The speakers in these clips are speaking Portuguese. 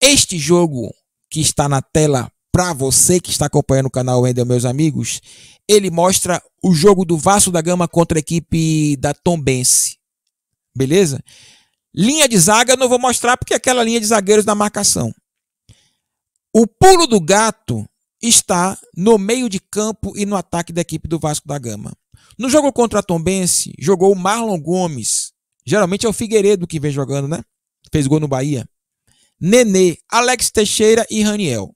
Este jogo que está na tela para você que está acompanhando o canal ainda, meus amigos, ele mostra o jogo do Vasco da Gama contra a equipe da Tombense. Beleza? Linha de zaga eu não vou mostrar porque é aquela linha de zagueiros da marcação. O pulo do gato está no meio de campo e no ataque da equipe do Vasco da Gama. No jogo contra a Tombense, jogou o Marlon Gomes. Geralmente é o Figueiredo que vem jogando, né? Fez gol no Bahia. Nenê, Alex Teixeira e Raniel.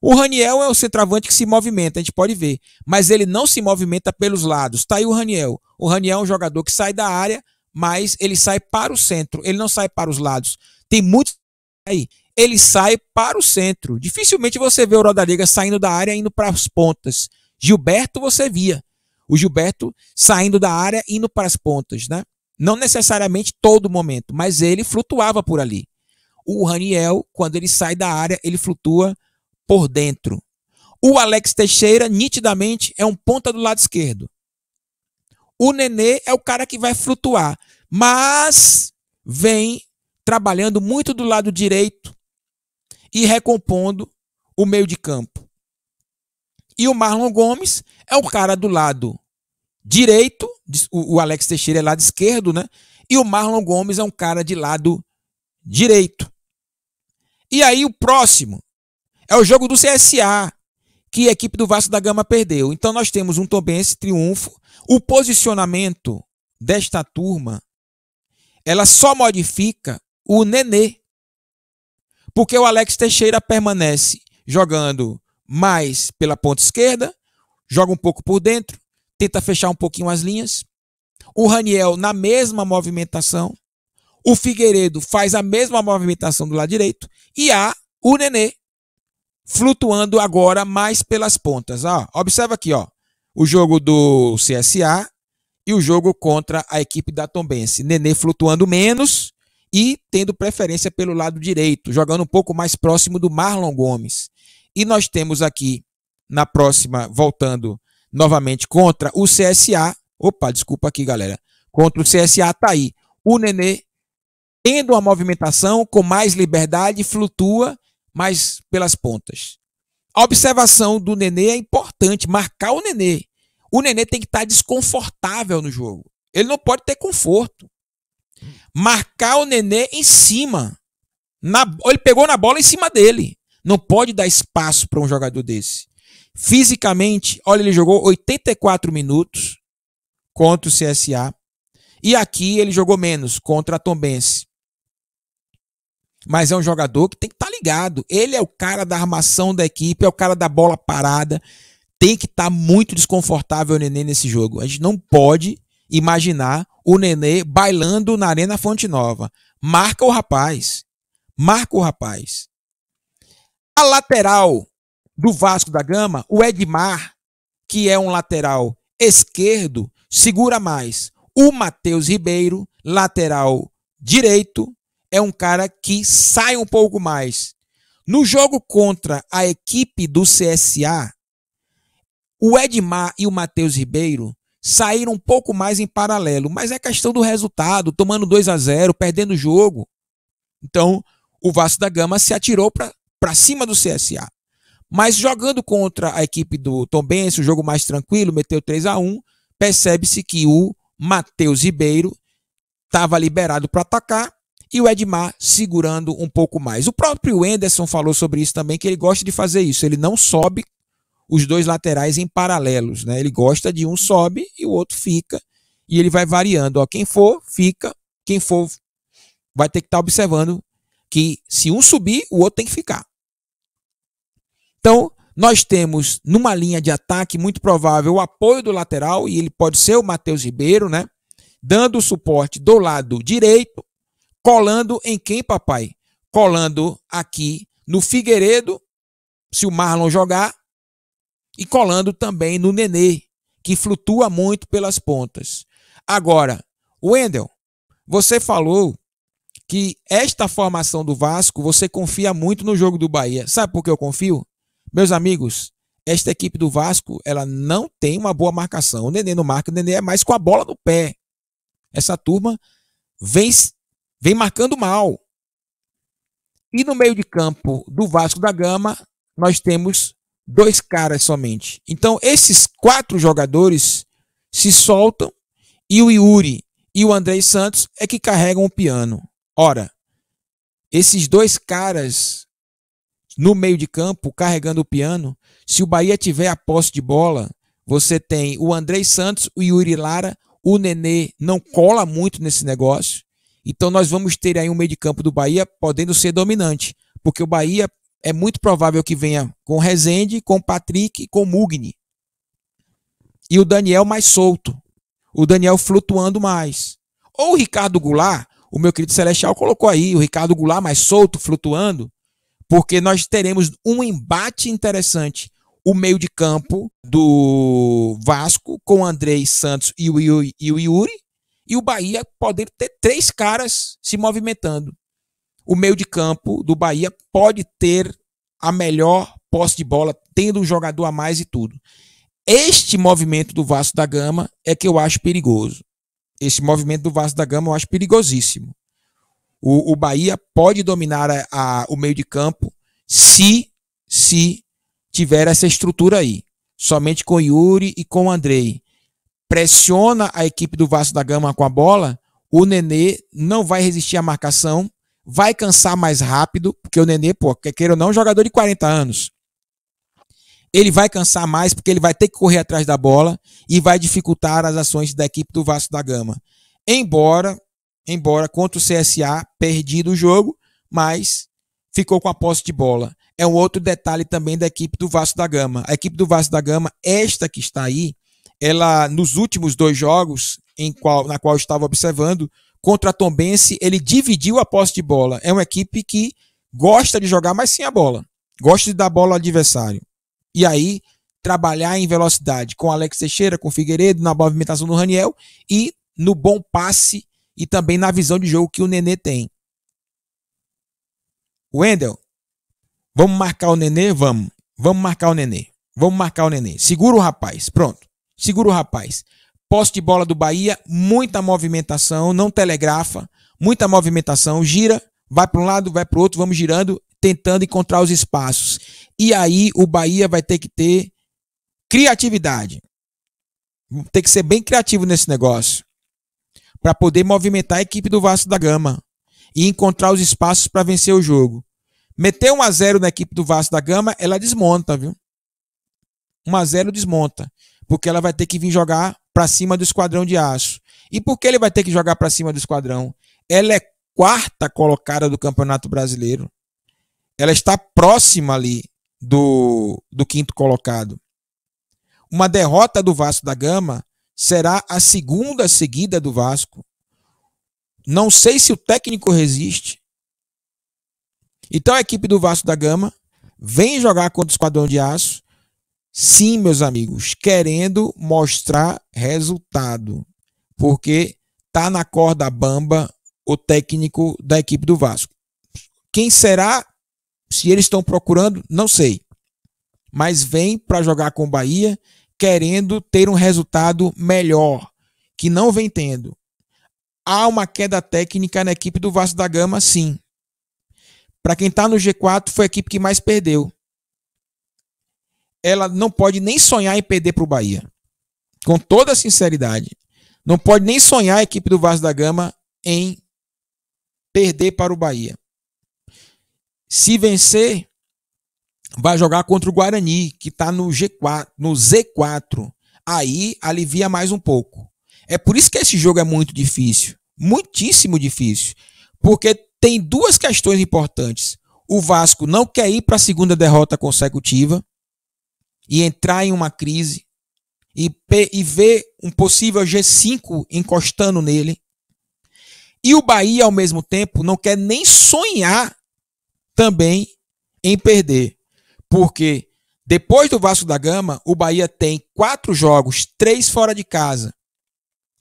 O Raniel é o centroavante que se movimenta, a gente pode ver, mas ele não se movimenta pelos lados. Está aí o Raniel. O Raniel é um jogador que sai da área, mas ele sai para o centro, ele não sai para os lados. Tem muitos aí, ele sai para o centro. Dificilmente você vê o Rodallega saindo da área indo para as pontas. Gilberto você via. O Gilberto saindo da área indo para as pontas, né? Não necessariamente todo momento, mas ele flutuava por ali. O Raniel, quando ele sai da área, ele flutua por dentro. O Alex Teixeira, nitidamente, é um ponta do lado esquerdo. O Nenê é o cara que vai flutuar, mas vem trabalhando muito do lado direito e recompondo o meio de campo. E o Marlon Gomes é o cara do lado direito, o Alex Teixeira é lado esquerdo, né? E o Marlon Gomes é um cara de lado direito. E aí o próximo é o jogo do CSA, que a equipe do Vasco da Gama perdeu. Então nós temos um Tombense triunfo. O posicionamento desta turma, ela só modifica o Nenê. Porque o Alex Teixeira permanece jogando mais pela ponta esquerda, joga um pouco por dentro, tenta fechar um pouquinho as linhas. O Raniel na mesma movimentação. O Figueiredo faz a mesma movimentação do lado direito e há o Nenê flutuando agora mais pelas pontas. Ó, observa aqui, ó, o jogo do CSA e o jogo contra a equipe da Tombense. Nenê flutuando menos e tendo preferência pelo lado direito, jogando um pouco mais próximo do Marlon Gomes. E nós temos aqui na próxima, voltando novamente contra o CSA. Opa, desculpa aqui, galera. Contra o CSA tá aí. O Nenê tendo uma movimentação com mais liberdade, flutua mais pelas pontas. A observação do Nenê é importante, marcar o Nenê. O Nenê tem que estar desconfortável no jogo. Ele não pode ter conforto. Marcar o Nenê em cima. Na, ele pegou na bola em cima dele. Não pode dar espaço para um jogador desse. Fisicamente, olha, ele jogou 84 minutos contra o CSA. E aqui ele jogou menos contra a Tombense. Mas é um jogador que tem que estar tá ligado. Ele é o cara da armação da equipe, é o cara da bola parada. Tem que estar tá muito desconfortável o Nenê nesse jogo. A gente não pode imaginar o Nenê bailando na Arena Fonte Nova. Marca o rapaz. Marca o rapaz. A lateral do Vasco da Gama, o Edmar, que é um lateral esquerdo, segura mais o Matheus Ribeiro, lateral direito, é um cara que sai um pouco mais. No jogo contra a equipe do CSA, o Edmar e o Matheus Ribeiro saíram um pouco mais em paralelo, mas é questão do resultado, tomando 2 a 0, perdendo o jogo. Então, o Vasco da Gama se atirou para cima do CSA. Mas jogando contra a equipe do Tombense, o jogo mais tranquilo, meteu 3 a 1, percebe-se que o Matheus Ribeiro estava liberado para atacar e o Edmar segurando um pouco mais. O próprio Anderson falou sobre isso também, que ele gosta de fazer isso. Ele não sobe os dois laterais em paralelos, né? Ele gosta de um sobe e o outro fica e ele vai variando. Ó, quem for fica, quem for vai ter que estar tá observando que se um subir, o outro tem que ficar. Então, nós temos numa linha de ataque muito provável o apoio do lateral, e ele pode ser o Matheus Ribeiro, né? Dando o suporte do lado direito, Colando em quem, papai? Colando aqui no Figueiredo, se o Marlon jogar, e colando também no Nenê, que flutua muito pelas pontas. Agora, Wendel, você falou que esta formação do Vasco, você confia muito no jogo do Bahia. Sabe por que eu confio? Meus amigos, esta equipe do Vasco, ela não tem uma boa marcação. O Nenê não marca, o Nenê é mais com a bola no pé. Essa turma vem vem marcando mal. E no meio de campo do Vasco da Gama, nós temos dois caras somente. Então, esses quatro jogadores se soltam e o Yuri e o Andrei Santos é que carregam o piano. Ora, esses dois caras no meio de campo carregando o piano, se o Bahia tiver a posse de bola, você tem o Andrei Santos, o Yuri Lara, o Nenê não cola muito nesse negócio. Então nós vamos ter aí um meio de campo do Bahia podendo ser dominante, porque o Bahia é muito provável que venha com Rezende, com Patrick e com Mugni. E o Daniel mais solto. O Daniel flutuando mais. Ou o Ricardo Goulart, o meu querido Celestial colocou aí, o Ricardo Goulart mais solto, flutuando, porque nós teremos um embate interessante. O meio de campo do Vasco com Andrei Santos e o Yuri, e o Bahia pode ter três caras se movimentando. O meio de campo do Bahia pode ter a melhor posse de bola, tendo um jogador a mais e tudo. Este movimento do Vasco da Gama é que eu acho perigoso. Esse movimento do Vasco da Gama eu acho perigosíssimo. O, o Bahia pode dominar a, a, o meio de campo se se tiver essa estrutura aí, somente com Yuri e com Andrei pressiona a equipe do Vasco da Gama com a bola, o Nenê não vai resistir à marcação, vai cansar mais rápido, porque o Nenê, pô, queira ou não, é um jogador de 40 anos. Ele vai cansar mais porque ele vai ter que correr atrás da bola e vai dificultar as ações da equipe do Vasco da Gama. Embora, embora contra o CSA perdido o jogo, mas ficou com a posse de bola. É um outro detalhe também da equipe do Vasco da Gama. A equipe do Vasco da Gama, esta que está aí, ela nos últimos dois jogos em qual, na qual eu estava observando, contra a Tombense, ele dividiu a posse de bola. É uma equipe que gosta de jogar, mas sem a bola. Gosta de dar bola ao adversário. E aí, trabalhar em velocidade com Alex Teixeira, com Figueiredo, na movimentação do Raniel e no bom passe e também na visão de jogo que o Nenê tem. Wendel, vamos marcar o Nenê? Vamos. Vamos marcar o Nenê. Vamos marcar o Nenê. Segura o rapaz. Pronto segura o rapaz. Posse de bola do Bahia, muita movimentação, não telegrafa, muita movimentação, gira, vai para um lado, vai para o outro, vamos girando, tentando encontrar os espaços. E aí o Bahia vai ter que ter criatividade. Tem que ser bem criativo nesse negócio para poder movimentar a equipe do Vasco da Gama e encontrar os espaços para vencer o jogo. Meter 1 a 0 na equipe do Vasco da Gama, ela desmonta, viu? 1 a 0 desmonta. Porque ela vai ter que vir jogar para cima do esquadrão de aço. E por que ele vai ter que jogar para cima do esquadrão? Ela é quarta colocada do Campeonato Brasileiro. Ela está próxima ali do, do quinto colocado. Uma derrota do Vasco da Gama será a segunda seguida do Vasco. Não sei se o técnico resiste. Então a equipe do Vasco da Gama vem jogar contra o Esquadrão de Aço Sim, meus amigos, querendo mostrar resultado, porque tá na corda bamba o técnico da equipe do Vasco. Quem será? Se eles estão procurando, não sei. Mas vem para jogar com o Bahia querendo ter um resultado melhor, que não vem tendo. Há uma queda técnica na equipe do Vasco da Gama, sim. Para quem está no G4, foi a equipe que mais perdeu ela não pode nem sonhar em perder para o Bahia. Com toda sinceridade. Não pode nem sonhar a equipe do Vasco da Gama em perder para o Bahia. Se vencer, vai jogar contra o Guarani, que está no g no Z4. Aí alivia mais um pouco. É por isso que esse jogo é muito difícil, muitíssimo difícil, porque tem duas questões importantes. O Vasco não quer ir para a segunda derrota consecutiva e entrar em uma crise e, e ver um possível G5 encostando nele. E o Bahia, ao mesmo tempo, não quer nem sonhar também em perder. Porque depois do Vasco da Gama, o Bahia tem quatro jogos, três fora de casa.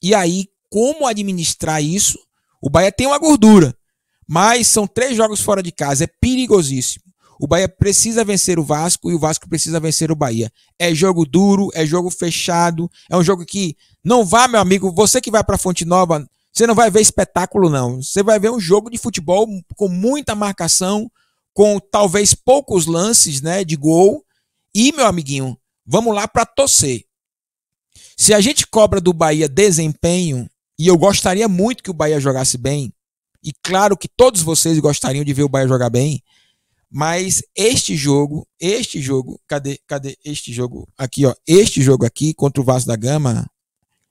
E aí, como administrar isso? O Bahia tem uma gordura, mas são três jogos fora de casa, é perigosíssimo. O Bahia precisa vencer o Vasco e o Vasco precisa vencer o Bahia. É jogo duro, é jogo fechado, é um jogo que não vá, meu amigo, você que vai para Fonte Nova, você não vai ver espetáculo não. Você vai ver um jogo de futebol com muita marcação, com talvez poucos lances, né, de gol. E meu amiguinho, vamos lá para torcer. Se a gente cobra do Bahia desempenho, e eu gostaria muito que o Bahia jogasse bem, e claro que todos vocês gostariam de ver o Bahia jogar bem, mas este jogo, este jogo, cadê, cadê este jogo aqui, ó? Este jogo aqui contra o Vasco da Gama,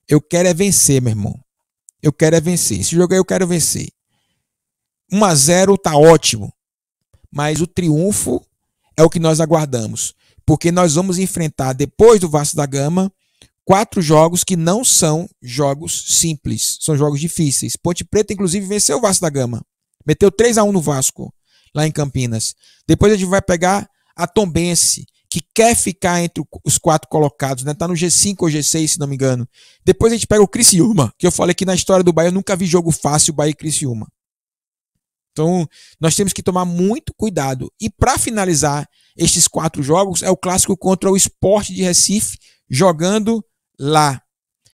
eu quero é vencer, meu irmão. Eu quero é vencer. Esse jogo aí eu quero vencer. 1 a 0 tá ótimo. Mas o triunfo é o que nós aguardamos, porque nós vamos enfrentar depois do Vasco da Gama quatro jogos que não são jogos simples, são jogos difíceis. Ponte Preta inclusive venceu o Vasco da Gama. Meteu 3 a 1 no Vasco lá em Campinas. Depois a gente vai pegar a Tombense, que quer ficar entre os quatro colocados, né? Tá no G5 ou G6, se não me engano. Depois a gente pega o Criciúma, que eu falei que na história do Bahia eu nunca vi jogo fácil, Bahia e Criciúma. Então, nós temos que tomar muito cuidado. E para finalizar estes quatro jogos, é o clássico contra o Esporte de Recife, jogando lá.